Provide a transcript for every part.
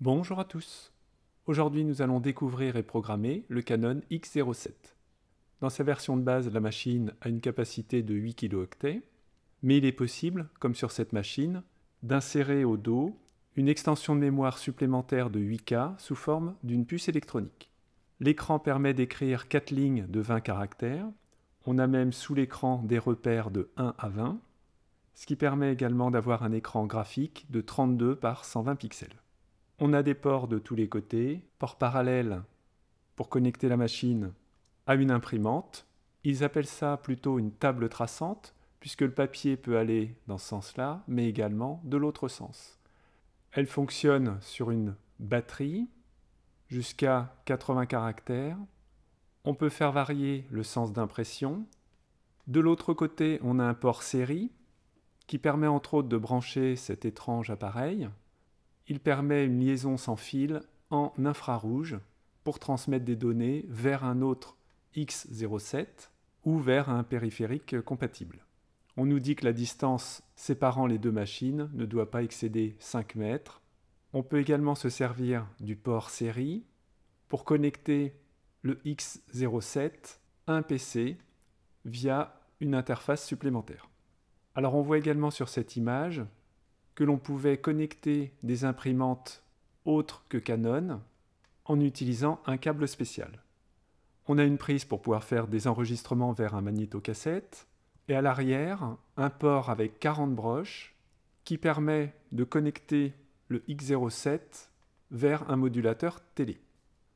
Bonjour à tous. Aujourd'hui, nous allons découvrir et programmer le Canon X07. Dans sa version de base, la machine a une capacité de 8 kilooctets, mais il est possible, comme sur cette machine, d'insérer au dos une extension de mémoire supplémentaire de 8K sous forme d'une puce électronique. L'écran permet d'écrire 4 lignes de 20 caractères. On a même sous l'écran des repères de 1 à 20, ce qui permet également d'avoir un écran graphique de 32 par 120 pixels. On a des ports de tous les côtés, ports parallèles pour connecter la machine à une imprimante. Ils appellent ça plutôt une table traçante, puisque le papier peut aller dans ce sens-là, mais également de l'autre sens. Elle fonctionne sur une batterie jusqu'à 80 caractères. On peut faire varier le sens d'impression. De l'autre côté, on a un port série qui permet entre autres de brancher cet étrange appareil il permet une liaison sans fil en infrarouge pour transmettre des données vers un autre X07 ou vers un périphérique compatible. On nous dit que la distance séparant les deux machines ne doit pas excéder 5 mètres. On peut également se servir du port série pour connecter le X07 à un PC via une interface supplémentaire. Alors on voit également sur cette image que l'on pouvait connecter des imprimantes autres que Canon en utilisant un câble spécial. On a une prise pour pouvoir faire des enregistrements vers un magnétocassette et à l'arrière un port avec 40 broches qui permet de connecter le X07 vers un modulateur télé.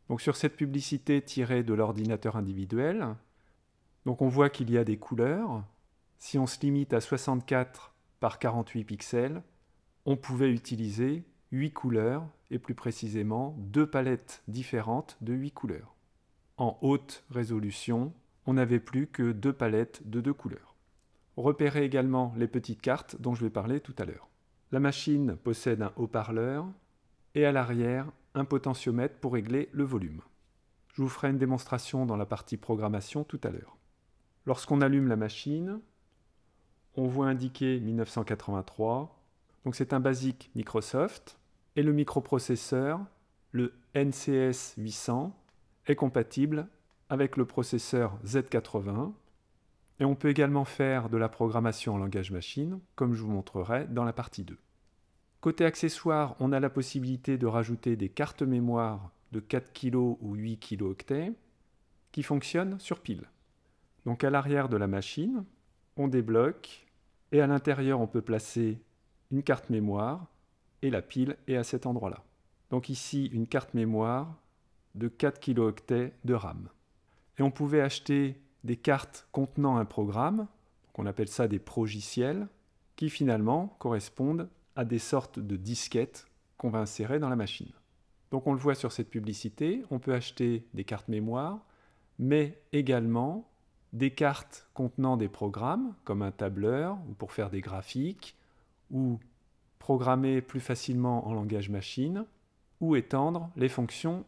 Donc sur cette publicité tirée de l'ordinateur individuel, donc on voit qu'il y a des couleurs. Si on se limite à 64 par 48 pixels, on pouvait utiliser 8 couleurs, et plus précisément deux palettes différentes de 8 couleurs. En haute résolution, on n'avait plus que deux palettes de deux couleurs. Repérez également les petites cartes dont je vais parler tout à l'heure. La machine possède un haut-parleur et à l'arrière un potentiomètre pour régler le volume. Je vous ferai une démonstration dans la partie programmation tout à l'heure. Lorsqu'on allume la machine, on voit indiquer 1983, donc c'est un basique Microsoft et le microprocesseur, le NCS 800, est compatible avec le processeur Z80. Et on peut également faire de la programmation en langage machine, comme je vous montrerai dans la partie 2. Côté accessoires, on a la possibilité de rajouter des cartes mémoire de 4 kg ou 8 kilo octets qui fonctionnent sur pile. Donc à l'arrière de la machine, on débloque et à l'intérieur on peut placer une carte mémoire, et la pile est à cet endroit-là. Donc ici, une carte mémoire de 4 kilooctets de RAM. Et on pouvait acheter des cartes contenant un programme, qu'on appelle ça des progiciels, qui finalement correspondent à des sortes de disquettes qu'on va insérer dans la machine. Donc on le voit sur cette publicité, on peut acheter des cartes mémoire, mais également des cartes contenant des programmes, comme un tableur, ou pour faire des graphiques, ou programmer plus facilement en langage machine, ou étendre les fonctions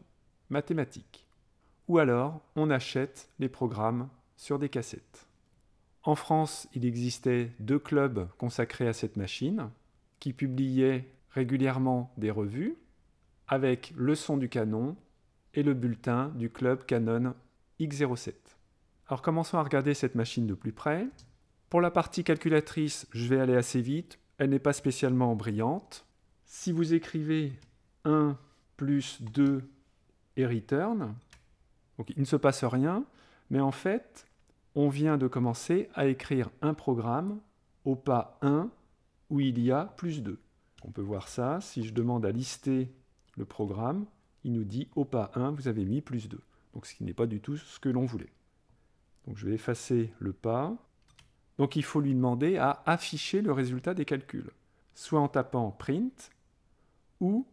mathématiques. Ou alors, on achète les programmes sur des cassettes. En France, il existait deux clubs consacrés à cette machine, qui publiaient régulièrement des revues, avec le son du canon et le bulletin du club Canon X07. Alors commençons à regarder cette machine de plus près. Pour la partie calculatrice, je vais aller assez vite elle n'est pas spécialement brillante. Si vous écrivez 1 plus 2 et return, il ne se passe rien, mais en fait, on vient de commencer à écrire un programme au pas 1 où il y a plus 2. On peut voir ça, si je demande à lister le programme, il nous dit au pas 1, vous avez mis plus 2. Donc ce qui n'est pas du tout ce que l'on voulait. Donc je vais effacer le pas, donc il faut lui demander à afficher le résultat des calculs, soit en tapant print ou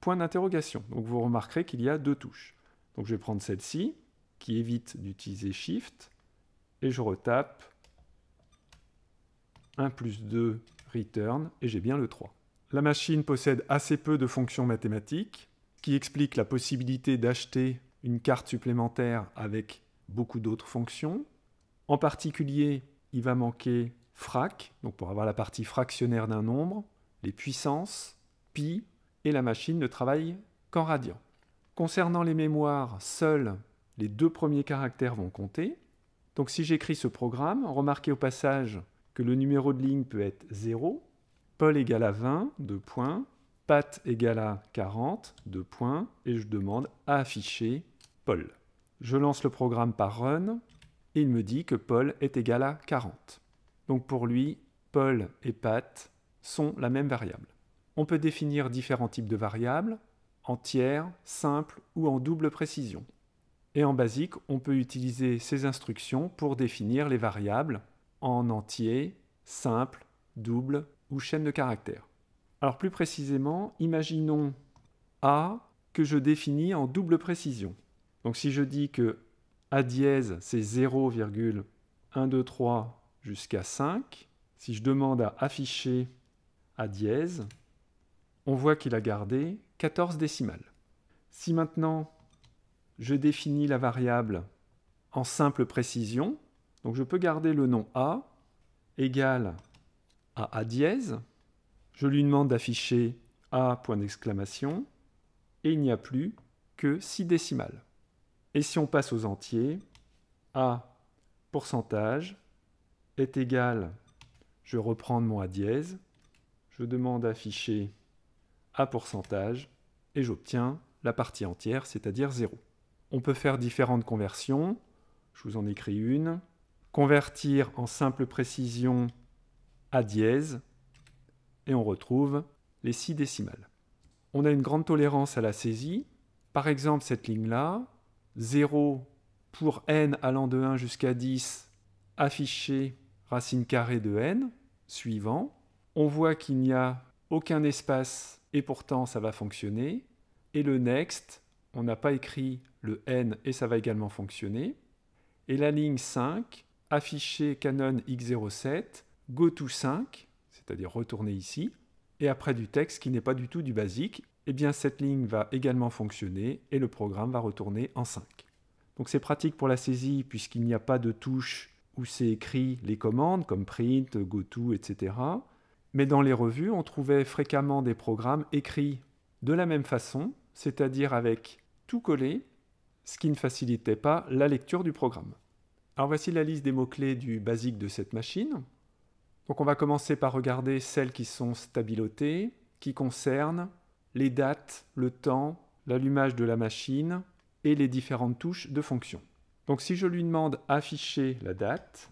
point d'interrogation. Donc vous remarquerez qu'il y a deux touches. Donc je vais prendre celle-ci, qui évite d'utiliser Shift, et je retape 1 plus 2 return, et j'ai bien le 3. La machine possède assez peu de fonctions mathématiques, qui explique la possibilité d'acheter une carte supplémentaire avec beaucoup d'autres fonctions. En particulier, il va manquer frac, donc pour avoir la partie fractionnaire d'un nombre, les puissances, pi, et la machine ne travaille qu'en radian. Concernant les mémoires, seuls les deux premiers caractères vont compter. Donc si j'écris ce programme, remarquez au passage que le numéro de ligne peut être 0, Paul égale à 20, 2 points, Pat égale à 40, 2 points, et je demande à afficher Paul. Je lance le programme par run, il me dit que Paul est égal à 40. Donc pour lui, Paul et Pat sont la même variable. On peut définir différents types de variables, tiers, simples ou en double précision. Et en basique, on peut utiliser ces instructions pour définir les variables en entier, simple, double ou chaîne de caractères. Alors plus précisément, imaginons A que je définis en double précision. Donc si je dis que a dièse, c'est 0,123 jusqu'à 5. Si je demande à afficher A dièse, on voit qu'il a gardé 14 décimales. Si maintenant je définis la variable en simple précision, donc je peux garder le nom A égal à A dièse, je lui demande d'afficher A point d'exclamation, et il n'y a plus que 6 décimales. Et si on passe aux entiers, A pourcentage est égal, je reprends mon A dièse, je demande afficher A pourcentage et j'obtiens la partie entière, c'est-à-dire 0. On peut faire différentes conversions, je vous en écris une. Convertir en simple précision A dièse et on retrouve les 6 décimales. On a une grande tolérance à la saisie. Par exemple, cette ligne-là, 0 pour n allant de 1 jusqu'à 10, afficher racine carrée de n, suivant. On voit qu'il n'y a aucun espace et pourtant ça va fonctionner. Et le next, on n'a pas écrit le n et ça va également fonctionner. Et la ligne 5, afficher canon x07, go to 5, c'est-à-dire retourner ici, et après du texte qui n'est pas du tout du basique, eh bien cette ligne va également fonctionner et le programme va retourner en 5. Donc c'est pratique pour la saisie puisqu'il n'y a pas de touche où c'est écrit les commandes comme print, goto, etc. Mais dans les revues, on trouvait fréquemment des programmes écrits de la même façon, c'est-à-dire avec tout collé, ce qui ne facilitait pas la lecture du programme. Alors voici la liste des mots-clés du basique de cette machine. Donc on va commencer par regarder celles qui sont stabilotées, qui concernent les dates, le temps, l'allumage de la machine et les différentes touches de fonction. Donc si je lui demande afficher la date,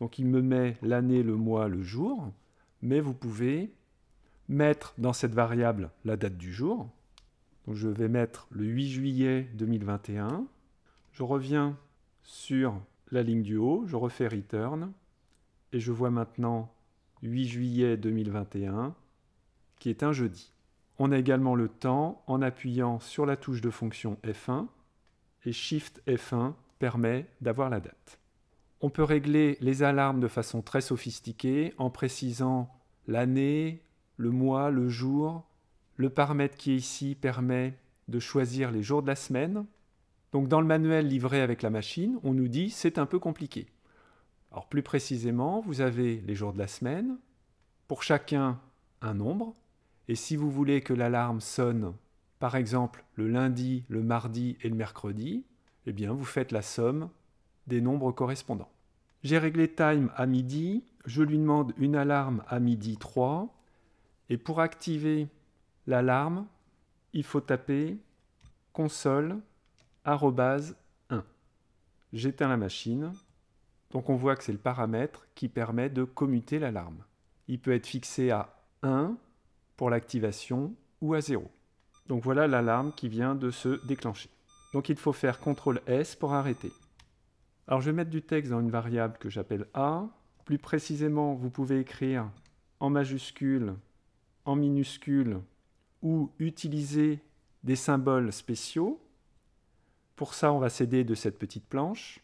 donc il me met l'année, le mois, le jour, mais vous pouvez mettre dans cette variable la date du jour. Donc je vais mettre le 8 juillet 2021. Je reviens sur la ligne du haut, je refais return et je vois maintenant 8 juillet 2021 qui est un jeudi. On a également le temps en appuyant sur la touche de fonction F1 et Shift F1 permet d'avoir la date. On peut régler les alarmes de façon très sophistiquée en précisant l'année, le mois, le jour. Le paramètre qui est ici permet de choisir les jours de la semaine. Donc dans le manuel livré avec la machine, on nous dit c'est un peu compliqué. Alors plus précisément, vous avez les jours de la semaine, pour chacun un nombre, et si vous voulez que l'alarme sonne, par exemple, le lundi, le mardi et le mercredi, eh bien, vous faites la somme des nombres correspondants. J'ai réglé time à midi, je lui demande une alarme à midi 3, et pour activer l'alarme, il faut taper console 1. J'éteins la machine, donc on voit que c'est le paramètre qui permet de commuter l'alarme. Il peut être fixé à 1, pour l'activation ou à 0. Donc voilà l'alarme qui vient de se déclencher. Donc il faut faire CTRL S pour arrêter. Alors je vais mettre du texte dans une variable que j'appelle A. Plus précisément, vous pouvez écrire en majuscule, en minuscule ou utiliser des symboles spéciaux. Pour ça, on va s'aider de cette petite planche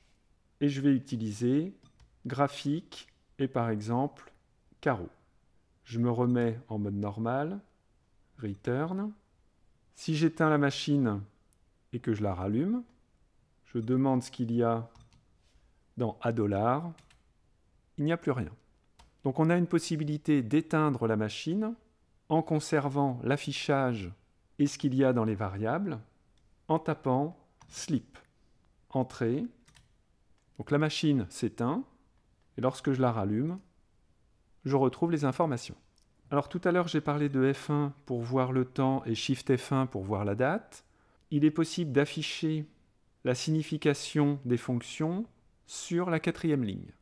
et je vais utiliser graphique et par exemple carreau je me remets en mode normal, return. Si j'éteins la machine et que je la rallume, je demande ce qu'il y a dans A il n'y a plus rien. Donc on a une possibilité d'éteindre la machine en conservant l'affichage et ce qu'il y a dans les variables en tapant slip entrée. Donc la machine s'éteint et lorsque je la rallume, je retrouve les informations. Alors tout à l'heure, j'ai parlé de F1 pour voir le temps et Shift F1 pour voir la date. Il est possible d'afficher la signification des fonctions sur la quatrième ligne.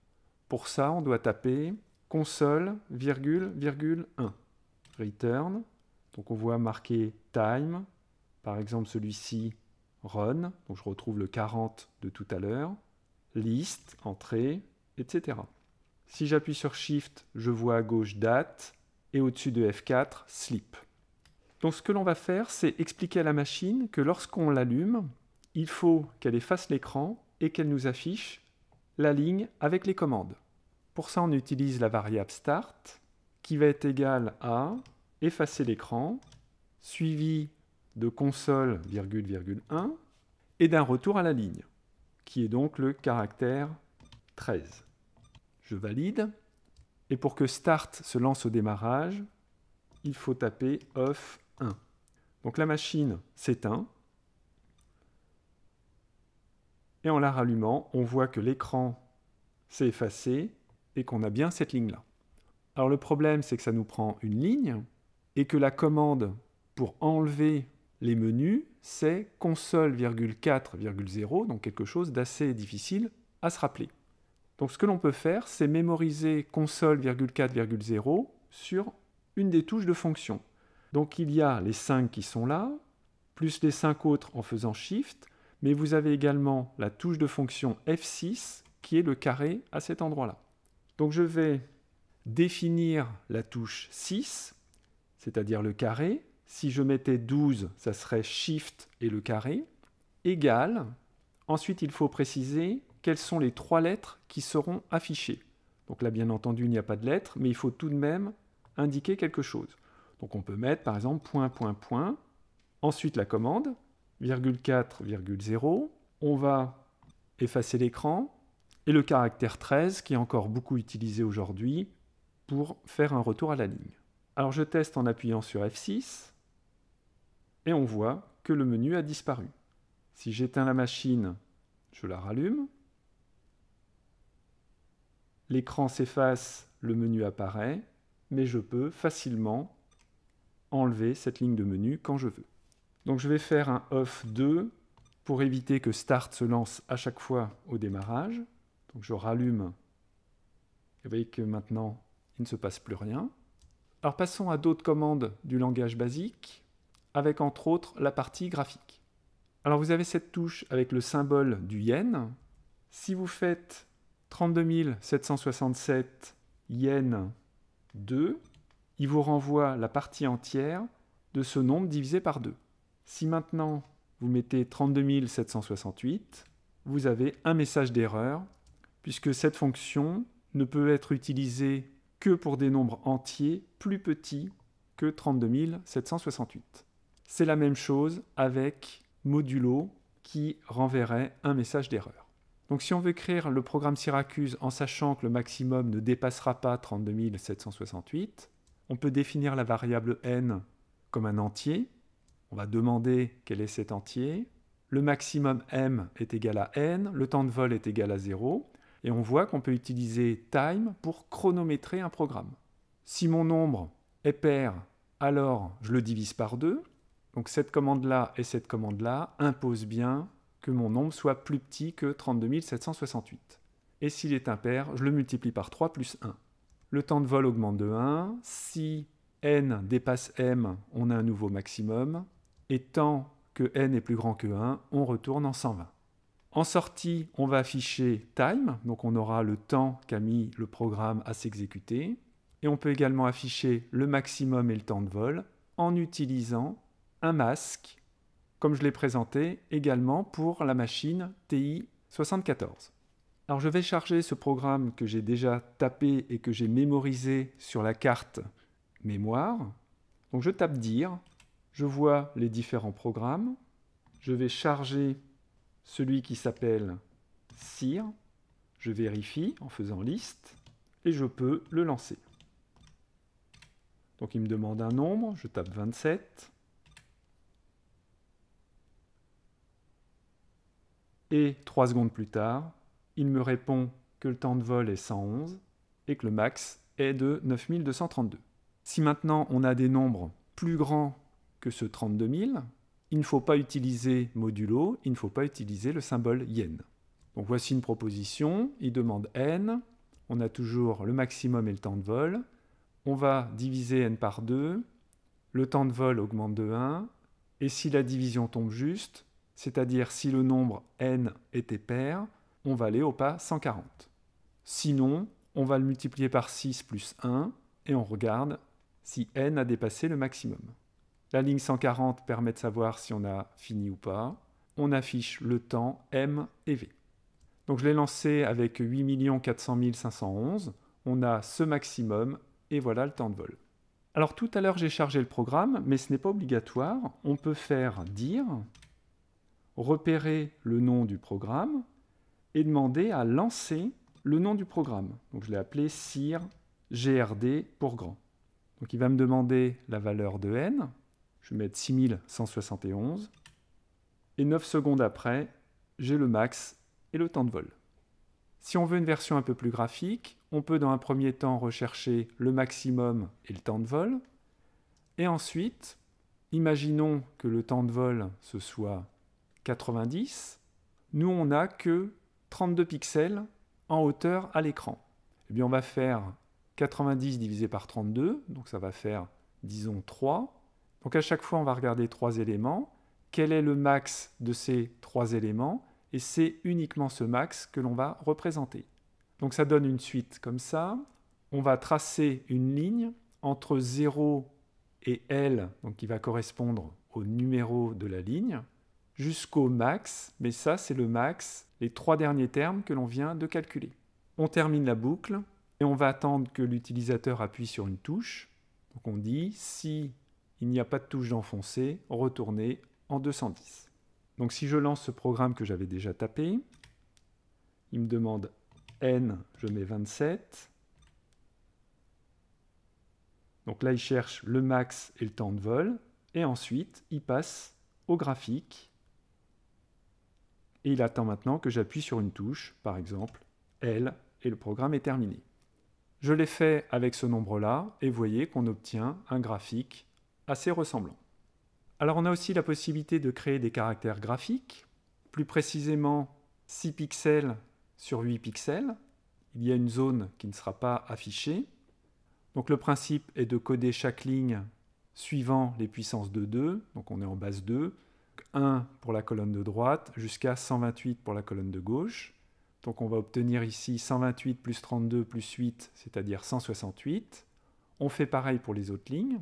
Pour ça, on doit taper console, virgule, virgule 1, return. Donc on voit marqué time, par exemple celui-ci run, donc je retrouve le 40 de tout à l'heure, list, entrée, etc. Si j'appuie sur Shift, je vois à gauche Date et au-dessus de F4, Sleep. Donc ce que l'on va faire, c'est expliquer à la machine que lorsqu'on l'allume, il faut qu'elle efface l'écran et qu'elle nous affiche la ligne avec les commandes. Pour ça, on utilise la variable start qui va être égale à effacer l'écran suivi de console virgule, virgule 1 et d'un retour à la ligne qui est donc le caractère 13 valide. Et pour que Start se lance au démarrage, il faut taper off 1. Donc la machine s'éteint. Et en la rallumant, on voit que l'écran s'est effacé et qu'on a bien cette ligne-là. Alors le problème, c'est que ça nous prend une ligne et que la commande pour enlever les menus, c'est console,4,0, donc quelque chose d'assez difficile à se rappeler. Donc ce que l'on peut faire, c'est mémoriser console,4,0 sur une des touches de fonction. Donc il y a les 5 qui sont là, plus les 5 autres en faisant Shift, mais vous avez également la touche de fonction F6 qui est le carré à cet endroit-là. Donc je vais définir la touche 6, c'est-à-dire le carré. Si je mettais 12, ça serait Shift et le carré, égal, Ensuite, il faut préciser quelles sont les trois lettres qui seront affichées. Donc là, bien entendu, il n'y a pas de lettres, mais il faut tout de même indiquer quelque chose. Donc on peut mettre, par exemple, point, point, point, ensuite la commande, virgule on va effacer l'écran, et le caractère 13, qui est encore beaucoup utilisé aujourd'hui, pour faire un retour à la ligne. Alors je teste en appuyant sur F6, et on voit que le menu a disparu. Si j'éteins la machine, je la rallume, L'écran s'efface, le menu apparaît, mais je peux facilement enlever cette ligne de menu quand je veux. Donc je vais faire un off 2 pour éviter que Start se lance à chaque fois au démarrage. Donc je rallume. Et vous voyez que maintenant, il ne se passe plus rien. Alors passons à d'autres commandes du langage basique, avec entre autres la partie graphique. Alors vous avez cette touche avec le symbole du yen. Si vous faites 32 767 2, il vous renvoie la partie entière de ce nombre divisé par 2. Si maintenant vous mettez 32 768, vous avez un message d'erreur, puisque cette fonction ne peut être utilisée que pour des nombres entiers plus petits que 32 768. C'est la même chose avec modulo qui renverrait un message d'erreur. Donc si on veut écrire le programme Syracuse en sachant que le maximum ne dépassera pas 32 768, on peut définir la variable n comme un entier. On va demander quel est cet entier. Le maximum m est égal à n, le temps de vol est égal à 0, et on voit qu'on peut utiliser time pour chronométrer un programme. Si mon nombre est pair, alors je le divise par 2. Donc cette commande-là et cette commande-là imposent bien que mon nombre soit plus petit que 32 768. Et s'il est impair, je le multiplie par 3 plus 1. Le temps de vol augmente de 1. Si n dépasse m, on a un nouveau maximum. Et tant que n est plus grand que 1, on retourne en 120. En sortie, on va afficher time, donc on aura le temps qu'a mis le programme à s'exécuter. Et on peut également afficher le maximum et le temps de vol en utilisant un masque comme je l'ai présenté également pour la machine TI74. Alors je vais charger ce programme que j'ai déjà tapé et que j'ai mémorisé sur la carte mémoire. Donc je tape dire, je vois les différents programmes, je vais charger celui qui s'appelle CIR, je vérifie en faisant liste, et je peux le lancer. Donc il me demande un nombre, je tape 27, et trois secondes plus tard, il me répond que le temps de vol est 111 et que le max est de 9232. Si maintenant on a des nombres plus grands que ce 32 000, il ne faut pas utiliser modulo, il ne faut pas utiliser le symbole yen. Donc voici une proposition, il demande n, on a toujours le maximum et le temps de vol, on va diviser n par 2, le temps de vol augmente de 1, et si la division tombe juste, c'est-à-dire si le nombre n était pair, on va aller au pas 140. Sinon, on va le multiplier par 6 plus 1 et on regarde si n a dépassé le maximum. La ligne 140 permet de savoir si on a fini ou pas. On affiche le temps m et v. Donc je l'ai lancé avec 8 400 511. On a ce maximum et voilà le temps de vol. Alors tout à l'heure j'ai chargé le programme, mais ce n'est pas obligatoire. On peut faire dire repérer le nom du programme et demander à lancer le nom du programme. Donc je l'ai appelé CirGrd grd pour grand. Donc il va me demander la valeur de n. Je vais mettre 6171. Et 9 secondes après, j'ai le max et le temps de vol. Si on veut une version un peu plus graphique, on peut dans un premier temps rechercher le maximum et le temps de vol. Et ensuite, imaginons que le temps de vol, ce soit 90, nous on n'a que 32 pixels en hauteur à l'écran. Eh bien on va faire 90 divisé par 32, donc ça va faire disons 3. Donc à chaque fois on va regarder trois éléments. Quel est le max de ces trois éléments Et c'est uniquement ce max que l'on va représenter. Donc ça donne une suite comme ça. On va tracer une ligne entre 0 et L, donc qui va correspondre au numéro de la ligne jusqu'au max, mais ça c'est le max, les trois derniers termes que l'on vient de calculer. On termine la boucle et on va attendre que l'utilisateur appuie sur une touche. Donc on dit si il n'y a pas de touche d'enfoncer, retourner en 210. Donc si je lance ce programme que j'avais déjà tapé, il me demande n, je mets 27. Donc là, il cherche le max et le temps de vol. Et ensuite, il passe au graphique et il attend maintenant que j'appuie sur une touche, par exemple L, et le programme est terminé. Je l'ai fait avec ce nombre-là, et voyez qu'on obtient un graphique assez ressemblant. Alors on a aussi la possibilité de créer des caractères graphiques, plus précisément 6 pixels sur 8 pixels. Il y a une zone qui ne sera pas affichée. Donc le principe est de coder chaque ligne suivant les puissances de 2, donc on est en base 2, 1 pour la colonne de droite jusqu'à 128 pour la colonne de gauche. Donc on va obtenir ici 128 plus 32 plus 8, c'est-à-dire 168. On fait pareil pour les autres lignes,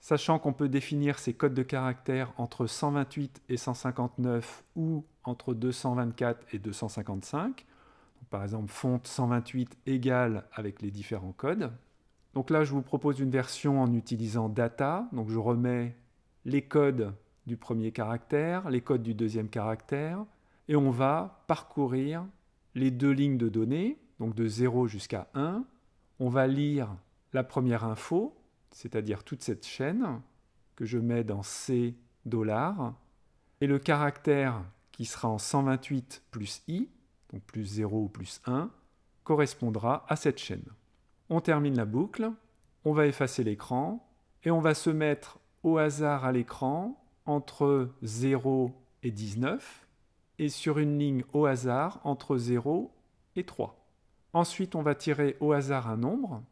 sachant qu'on peut définir ces codes de caractère entre 128 et 159 ou entre 224 et 255. par exemple, fonte 128 égale avec les différents codes. Donc là, je vous propose une version en utilisant data. Donc je remets les codes du premier caractère, les codes du deuxième caractère, et on va parcourir les deux lignes de données, donc de 0 jusqu'à 1. On va lire la première info, c'est-à-dire toute cette chaîne que je mets dans C et le caractère qui sera en 128 plus i, donc plus 0 ou plus 1, correspondra à cette chaîne. On termine la boucle, on va effacer l'écran, et on va se mettre au hasard à l'écran entre 0 et 19 et sur une ligne au hasard entre 0 et 3. Ensuite, on va tirer au hasard un nombre.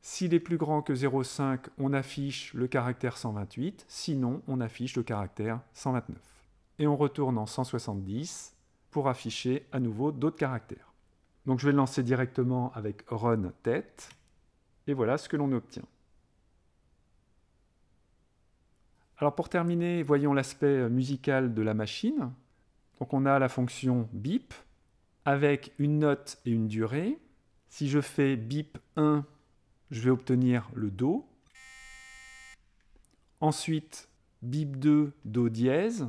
S'il est plus grand que 0,5, on affiche le caractère 128, sinon on affiche le caractère 129. Et on retourne en 170 pour afficher à nouveau d'autres caractères. Donc je vais le lancer directement avec run tête, et voilà ce que l'on obtient. Alors pour terminer, voyons l'aspect euh, musical de la machine. Donc on a la fonction bip avec une note et une durée. Si je fais bip 1, je vais obtenir le Do. Ensuite, bip 2, Do dièse.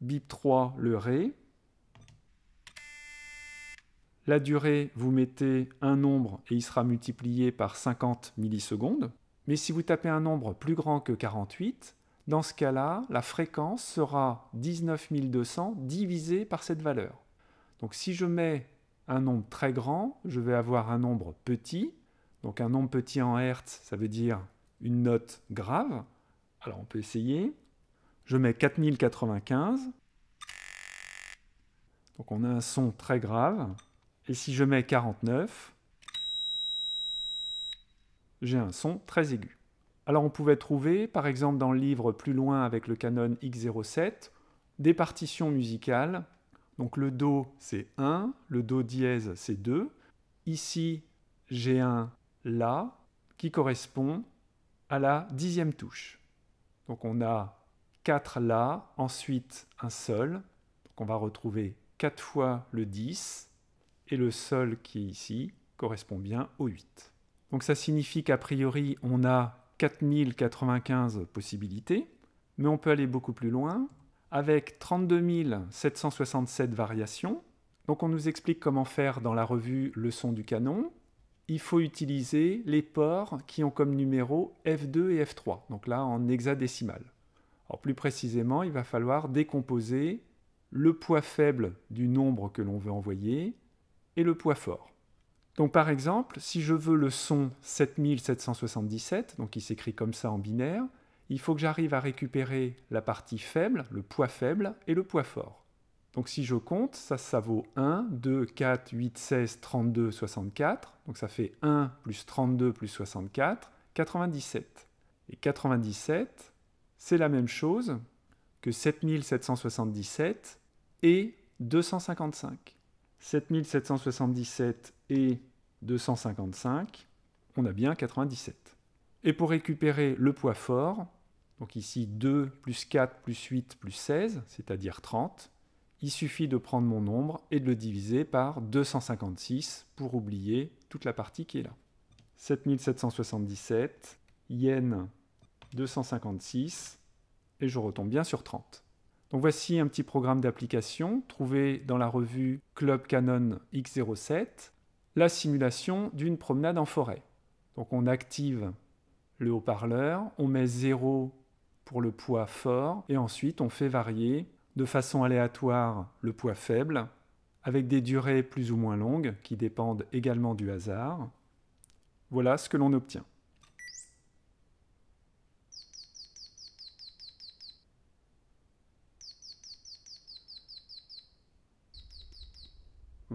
Bip 3, le Ré. La durée, vous mettez un nombre et il sera multiplié par 50 millisecondes. Mais si vous tapez un nombre plus grand que 48, dans ce cas-là, la fréquence sera 19200 divisé par cette valeur. Donc si je mets un nombre très grand, je vais avoir un nombre petit. Donc un nombre petit en Hertz, ça veut dire une note grave. Alors on peut essayer. Je mets 4095. Donc on a un son très grave. Et si je mets 49, j'ai un son très aigu. Alors on pouvait trouver, par exemple dans le livre plus loin avec le canon X07, des partitions musicales. Donc le Do c'est 1, le Do dièse c'est 2. Ici j'ai un La qui correspond à la dixième touche. Donc on a 4 La, ensuite un Sol. Donc on va retrouver 4 fois le 10 et le Sol qui est ici correspond bien au 8. Donc ça signifie qu'a priori on a 4095 possibilités, mais on peut aller beaucoup plus loin avec 32 767 variations. Donc on nous explique comment faire dans la revue le son du canon. Il faut utiliser les ports qui ont comme numéro F2 et F3, donc là en hexadécimal. Alors plus précisément, il va falloir décomposer le poids faible du nombre que l'on veut envoyer et le poids fort. Donc par exemple, si je veux le son 7777, donc il s'écrit comme ça en binaire, il faut que j'arrive à récupérer la partie faible, le poids faible et le poids fort. Donc si je compte, ça, ça vaut 1, 2, 4, 8, 16, 32, 64. Donc ça fait 1 plus 32 plus 64, 97. Et 97, c'est la même chose que 7777 et 255. 7777 et 255, on a bien 97. Et pour récupérer le poids fort, donc ici 2 plus 4 plus 8 plus 16, c'est-à-dire 30, il suffit de prendre mon nombre et de le diviser par 256 pour oublier toute la partie qui est là. 7777, yen 256, et je retombe bien sur 30. Donc voici un petit programme d'application trouvé dans la revue Club Canon X07, la simulation d'une promenade en forêt. Donc on active le haut-parleur, on met 0 pour le poids fort et ensuite on fait varier de façon aléatoire le poids faible avec des durées plus ou moins longues qui dépendent également du hasard. Voilà ce que l'on obtient.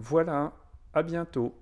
Voilà, à bientôt.